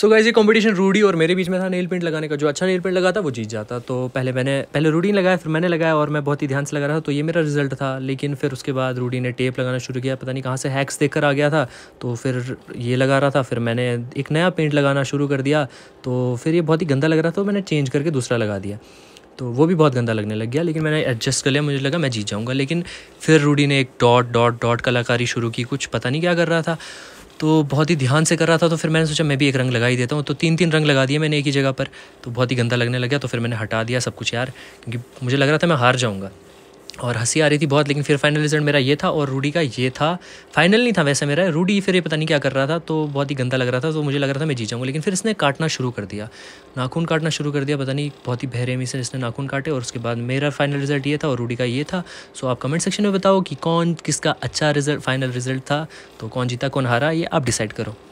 सो guys ये competition रूडी और मेरे बीच में था नेल पेंट लगाने का जो अच्छा नेल पेंट लगा था वो जीत जाता तो पहले मैंने पहले रूडी ने लगाया फिर मैंने लगाया और मैं बहुत ही ध्यान से लगा रहा था तो ये मेरा रिजल्ट था लेकिन फिर उसके बाद रूडी ने टेप लगाना शुरू किया पता नहीं कहाँ से हैक्स देख आ गया था तो फिर ये लगा रहा था फिर मैंने एक नया पेंट लगाना शुरू कर दिया तो फिर ये बहुत ही गंदा लग रहा था तो मैंने चेंज करके दूसरा लगा दिया तो वो भी बहुत गंदा लगने लग गया लेकिन मैंने एडजस्ट कर लिया मुझे लगा मैं जीत जाऊँगा लेकिन फिर रूडी ने एक डॉट डॉट डॉट कलाकारी शुरू की कुछ पता नहीं क्या कर रहा था तो बहुत ही ध्यान से कर रहा था तो फिर मैंने सोचा मैं भी एक रंग लगा ही देता हूँ तो तीन तीन रंग लगा दिए मैंने एक ही जगह पर तो बहुत ही गंदा लगने लग गया तो फिर मैंने हटा दिया सब कुछ यार क्योंकि मुझे लग रहा था मैं हार जाऊँगा और हंसी आ रही थी बहुत लेकिन फिर फाइनल रिजल्ट मेरा ये था और रूडी का ये था फाइनल नहीं था वैसे मेरा रूडी फिर ये पता नहीं क्या कर रहा था तो बहुत ही गंदा लग रहा था तो मुझे लग रहा था मैं जी जाऊँगा लेकिन फिर इसने काटना शुरू कर दिया नाखून काटना शुरू कर दिया पता नहीं बहुत ही बहरेमी से इसने नाखून काटे और उसके बाद मेरा फाइनल रिजल्ट ये था और रूडी का ये था सो आप कमेंट सेक्शन में बताओ कि कौन किसका अच्छा रिजल्ट फाइनल रिजल्ट था तो कौन जीता कौन हारा ये आप डिसाइड करो